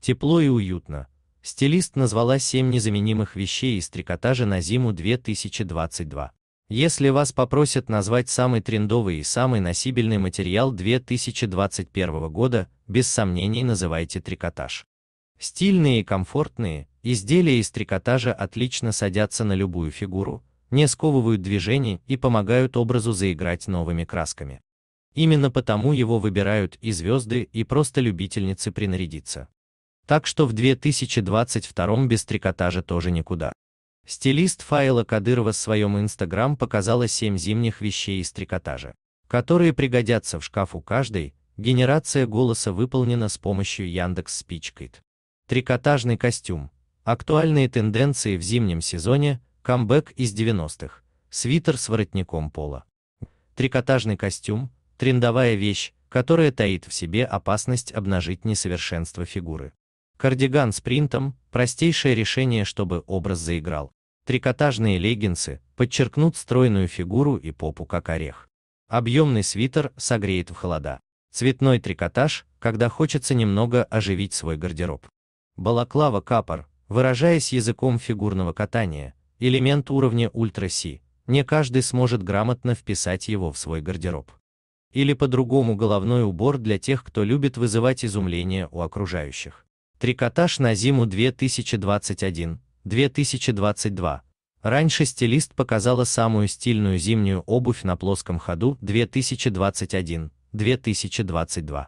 Тепло и уютно. Стилист назвала 7 незаменимых вещей из трикотажа на зиму 2022. Если вас попросят назвать самый трендовый и самый носибельный материал 2021 года, без сомнений называйте трикотаж. Стильные и комфортные, изделия из трикотажа отлично садятся на любую фигуру, не сковывают движений и помогают образу заиграть новыми красками. Именно потому его выбирают и звезды, и просто любительницы принарядиться. Так что в 2022 без трикотажа тоже никуда. Стилист Фаила Кадырова в своем инстаграм показала 7 зимних вещей из трикотажа, которые пригодятся в шкафу каждой, генерация голоса выполнена с помощью Яндекс Спичкит. Трикотажный костюм. Актуальные тенденции в зимнем сезоне, камбэк из 90-х, свитер с воротником пола. Трикотажный костюм – трендовая вещь, которая таит в себе опасность обнажить несовершенство фигуры. Кардиган с принтом – простейшее решение, чтобы образ заиграл. Трикотажные леггинсы подчеркнут стройную фигуру и попу как орех. Объемный свитер согреет в холода. Цветной трикотаж, когда хочется немного оживить свой гардероб. Балаклава капор, выражаясь языком фигурного катания, элемент уровня ультра-си, не каждый сможет грамотно вписать его в свой гардероб. Или по-другому головной убор для тех, кто любит вызывать изумление у окружающих. Трикотаж на зиму 2021-2022. Раньше стилист показала самую стильную зимнюю обувь на плоском ходу 2021-2022.